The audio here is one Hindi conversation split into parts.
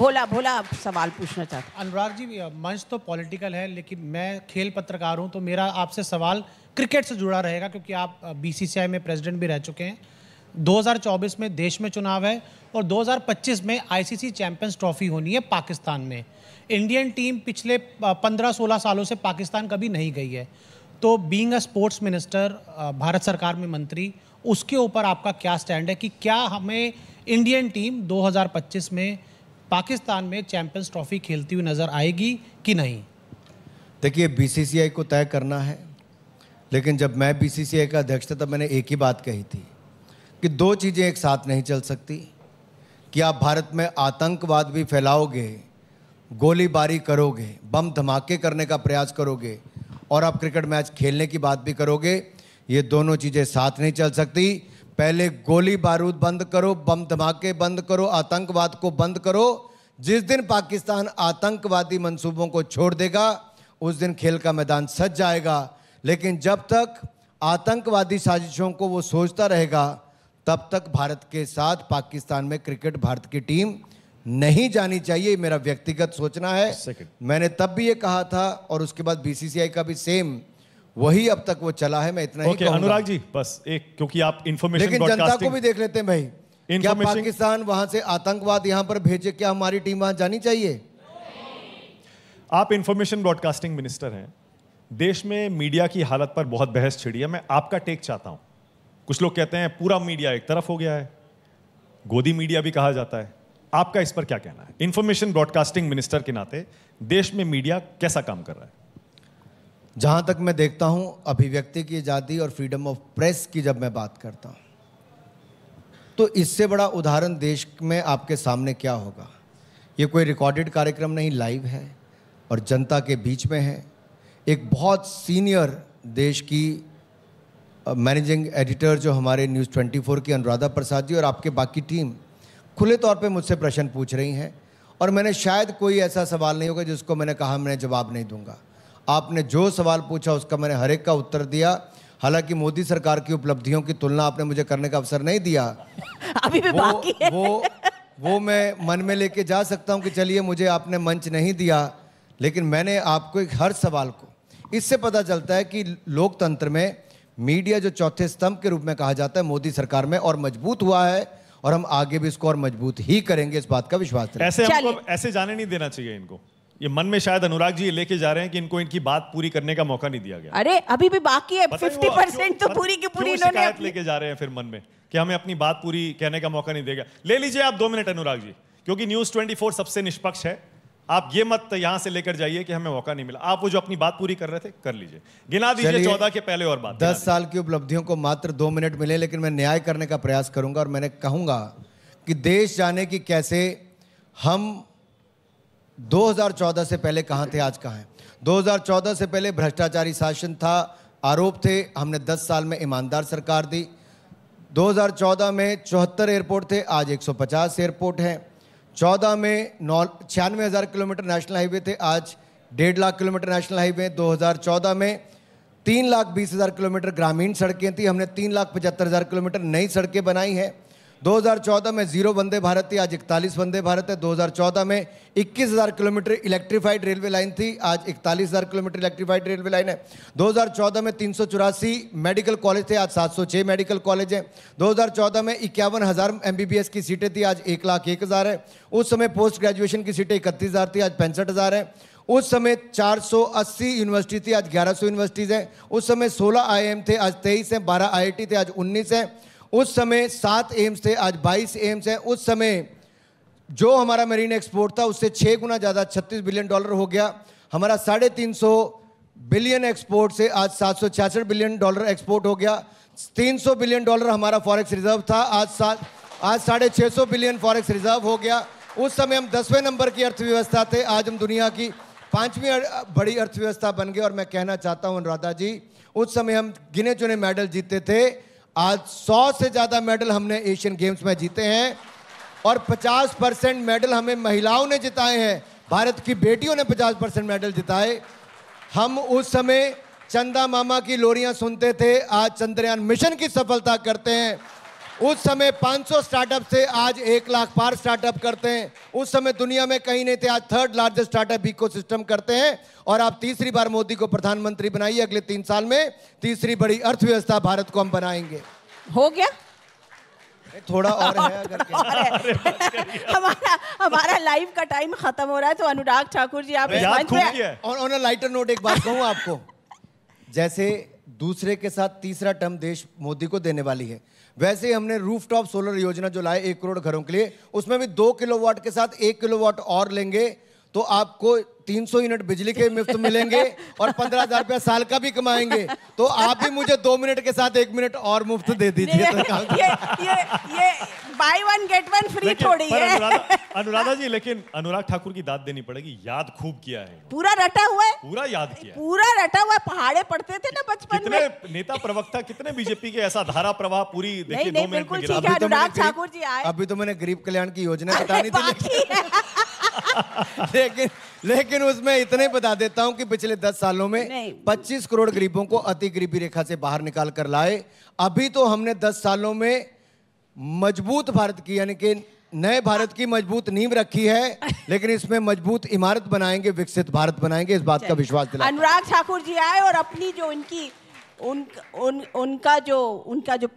भोला भोला सवाल पूछना चाहता हूँ अनुराग जी मंच तो पॉलिटिकल है लेकिन मैं खेल पत्रकार हूँ तो मेरा आपसे सवाल क्रिकेट से जुड़ा रहेगा क्योंकि आप बीसीसीआई में प्रेसिडेंट भी रह चुके हैं 2024 में देश में चुनाव है और 2025 में आईसीसी चैंपियंस ट्रॉफी होनी है पाकिस्तान में इंडियन टीम पिछले 15-16 सालों से पाकिस्तान कभी नहीं गई है तो being a sports minister Bharat सरकार में मंत्री उसके ऊपर आपका क्या स्टैंड है कि क्या हमें इंडियन टीम 2025 में पाकिस्तान में चैंपियंस ट्रॉफी खेलती हुई नज़र आएगी कि नहीं देखिए बीसीसीआई को तय करना है लेकिन जब मैं बीसीसीआई का अध्यक्ष था तब मैंने एक ही बात कही थी कि दो चीज़ें एक साथ नहीं चल सकती कि आप भारत में आतंकवाद भी फैलाओगे गोलीबारी करोगे बम धमाके करने का प्रयास करोगे और आप क्रिकेट मैच खेलने की बात भी करोगे ये दोनों चीज़ें साथ नहीं चल सकती पहले गोली बारूद बंद करो बम धमाके बंद करो आतंकवाद को बंद करो जिस दिन पाकिस्तान आतंकवादी मंसूबों को छोड़ देगा उस दिन खेल का मैदान सज जाएगा लेकिन जब तक आतंकवादी साजिशों को वो सोचता रहेगा तब तक भारत के साथ पाकिस्तान में क्रिकेट भारत की टीम नहीं जानी चाहिए मेरा व्यक्तिगत सोचना है मैंने तब भी ये कहा था और उसके बाद बीसीसीआई का भी सेम वही अब तक वो चला है मैं इतना okay, ही अनुराग जी बस एक क्योंकि आप इन्फॉर्मेशन लेकिन जनता को भी देख लेते हैं भाई क्या पाकिस्तान वहां से आतंकवाद यहां पर भेजे क्या हमारी टीम वहां जानी चाहिए आप इंफॉर्मेशन ब्रॉडकास्टिंग मिनिस्टर हैं देश में मीडिया की हालत पर बहुत बहस छिड़ी है मैं आपका टेक चाहता हूं कुछ लोग कहते हैं पूरा मीडिया एक तरफ हो गया है गोदी मीडिया भी कहा जाता है आपका इस पर क्या कहना है इंफॉर्मेशन ब्रॉडकास्टिंग मिनिस्टर के नाते देश में मीडिया कैसा काम कर रहा है जहां तक मैं देखता हूं अभिव्यक्ति की आज़ादी और फ्रीडम ऑफ प्रेस की जब मैं बात करता हूं तो इससे बड़ा उदाहरण देश में आपके सामने क्या होगा ये कोई रिकॉर्डेड कार्यक्रम नहीं लाइव है और जनता के बीच में है एक बहुत सीनियर देश की मैनेजिंग एडिटर जो हमारे न्यूज़ 24 की अनुराधा प्रसाद जी और आपके बाकी टीम खुले तौर पे मुझसे प्रश्न पूछ रही हैं और मैंने शायद कोई ऐसा सवाल नहीं होगा जिसको मैंने कहा मैं जवाब नहीं दूंगा आपने जो सवाल पूछा उसका मैंने हर एक का उत्तर दिया हालांकि मोदी सरकार की उपलब्धियों की तुलना आपने मुझे करने का अवसर नहीं दिया अभी भी वो, बाकी है। वो वो मैं मन में लेके जा सकता हूँ कि चलिए मुझे आपने मंच नहीं दिया लेकिन मैंने आपको एक हर सवाल को इससे पता चलता है कि लोकतंत्र में मीडिया जो चौथे स्तंभ के रूप में कहा जाता है मोदी सरकार में और मजबूत हुआ है और हम आगे भी इसको और मजबूत ही करेंगे इस बात का विश्वास ऐसे हमको ऐसे जाने नहीं देना चाहिए इनको ये मन में शायद अनुराग जी ये लेके जा रहे हैं कि इनको इनकी बात पूरी करने का मौका नहीं दिया गया अरे अभी भी बाकी है फिफ्टी परसेंट तो पूरी की पूरी इन्होंने लेके जा रहे हैं फिर मन में कि हमें अपनी बात पूरी कहने का मौका नहीं देगा ले लीजिए आप दो मिनट अनुराग जी क्योंकि न्यूज ट्वेंटी सबसे निष्पक्ष है आप ये मत यहां से लेकर जाइए कि हमें मौका नहीं मिला आप वो जो अपनी बात पूरी कर रहे थे कर लीजिए गिना दीजिए चौदह के पहले और बात दस साल की उपलब्धियों को मात्र दो मिनट मिले लेकिन मैं न्याय करने का प्रयास करूंगा और मैंने कहूंगा कि देश जाने की कैसे हम 2014 से पहले कहाँ थे आज कहाँ हैं 2014 से पहले भ्रष्टाचारी शासन था आरोप थे हमने 10 साल में ईमानदार सरकार दी 2014 में चौहत्तर एयरपोर्ट थे आज 150 एयरपोर्ट हैं 14 में नौ छियानवे हज़ार किलोमीटर नेशनल हाईवे थे आज डेढ़ लाख किलोमीटर नेशनल हाईवे 2014 में तीन लाख बीस हज़ार किलोमीटर ग्रामीण सड़कें थी हमने तीन लाख पचहत्तर हज़ार किलोमीटर नई सड़कें बनाई हैं 2014 में जीरो वंदे भारत थी आज इकतालीस वंदे भारत है 2014 में 21,000 किलोमीटर इलेक्ट्रीफाइड रेलवे लाइन थी आज 41,000 किलोमीटर इलेक्ट्रीफाइड रेलवे लाइन है 2014 में तीन मेडिकल कॉलेज थे आज 706 मेडिकल कॉलेज हैं 2014 में इक्यावन हज़ार की सीटें थी आज एक लाख एक हज़ार है उस समय पोस्ट ग्रेजुएशन की सीटें इकतीस थी आज पैंसठ है उस समय 480 यूनिवर्सिटी थी आज 1100 यूनिवर्सिटीज़ हैं उस समय 16 आईएम थे आज 23 हैं 12 आईआईटी थे आज 19 हैं उस समय सात एम्स थे आज बाईस एम्स हैं उस समय जो हमारा मरीन एक्सपोर्ट था उससे छः गुना ज़्यादा छत्तीस बिलियन डॉलर हो गया हमारा साढ़े तीन सौ बिलियन एक्सपोर्ट से आज सात बिलियन डॉलर एक्सपोर्ट हो गया 300 बिलियन डॉलर हमारा फॉरेक्स रिजर्व था आज सात आज साढ़े छः सौ बिलियन फॉरेक्स रिजर्व हो गया उस समय हम दसवें नंबर की अर्थव्यवस्था थे आज हम दुनिया की पाँचवीं बड़ी अर्थव्यवस्था बन गए और मैं कहना चाहता हूँ अनुराधा जी उस समय हम गिने चुने मेडल जीते थे आज 100 से ज़्यादा मेडल हमने एशियन गेम्स में जीते हैं और 50 परसेंट मेडल हमें महिलाओं ने जिताए हैं भारत की बेटियों ने 50 परसेंट मेडल जिताए हम उस समय चंदा मामा की लोरियां सुनते थे आज चंद्रयान मिशन की सफलता करते हैं उस समय 500 स्टार्टअप से आज एक लाख पार स्टार्टअप करते हैं उस समय दुनिया में कहीं नहीं थे आज थर्ड लार्जेस्ट स्टार्टअप इकोसिस्टम करते हैं और आप तीसरी बार मोदी को प्रधानमंत्री बनाइए अगले तीन साल में तीसरी बड़ी अर्थव्यवस्था भारत को हम बनाएंगे हो गया थोड़ा और, और है अगर और है। हमारा हमारा लाइव का टाइम खत्म हो रहा है तो अनुराग ठाकुर जी आप लाइटर नोट एक बात कहूँ आपको जैसे दूसरे के साथ तीसरा टर्म देश मोदी को देने वाली है वैसे ही हमने रूफटॉप सोलर योजना जो लाए एक करोड़ घरों के लिए उसमें भी दो किलोवाट के साथ एक किलोवाट और लेंगे तो आपको 300 यूनिट बिजली के मुफ्त मिलेंगे और पंद्रह हजार रुपया साल का भी कमाएंगे तो आप भी मुझे दो मिनट के साथ एक मिनट और मुफ्त दे दीजिए तो ये, ये, ये buy one get one free थोड़ी है अनुराधा, जी लेकिन अनुराग ठाकुर की दाद देनी पड़ेगी याद खूब किया है पूरा रटा हुआ है पूरा याद किया पूरा रटा हुआ पहाड़े पढ़ते थे ना बचपन में नेता प्रवक्ता कितने बीजेपी के ऐसा धारा प्रवाह पूरी देखिए दो मिनट में अनुराग तो ठाकुर जी आए अभी तो मैंने गरीब कल्याण की योजना बतानी थी लेकिन लेकिन उसमें इतने बता देता हूं कि पिछले दस सालों में 25 करोड़ गरीबों को अति गरीबी रेखा से बाहर निकाल कर लाए अभी तो हमने दस सालों में मजबूत भारत की यानी कि नए भारत की मजबूत नींव रखी है लेकिन इसमें मजबूत इमारत बनाएंगे विकसित भारत बनाएंगे इस बात का विश्वास अनुराग ठाकुर जी आए और अपनी जो उनकी उन, उन उनका जो उनका जो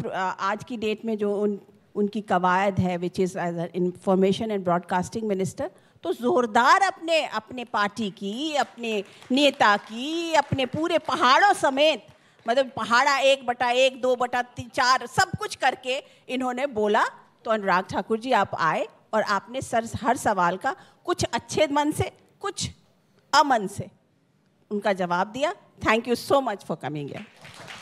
आज की डेट में जो उन उनकी कवायद है which is as information and broadcasting minister तो ज़ोरदार अपने अपने पार्टी की अपने नेता की अपने पूरे पहाड़ों समेत मतलब पहाड़ा एक बटा एक दो बटा तीन चार सब कुछ करके इन्होंने बोला तो अनुराग ठाकुर जी आप आए और आपने सर हर सवाल का कुछ अच्छे मन से कुछ अमन से उनका जवाब दिया thank you so much for coming air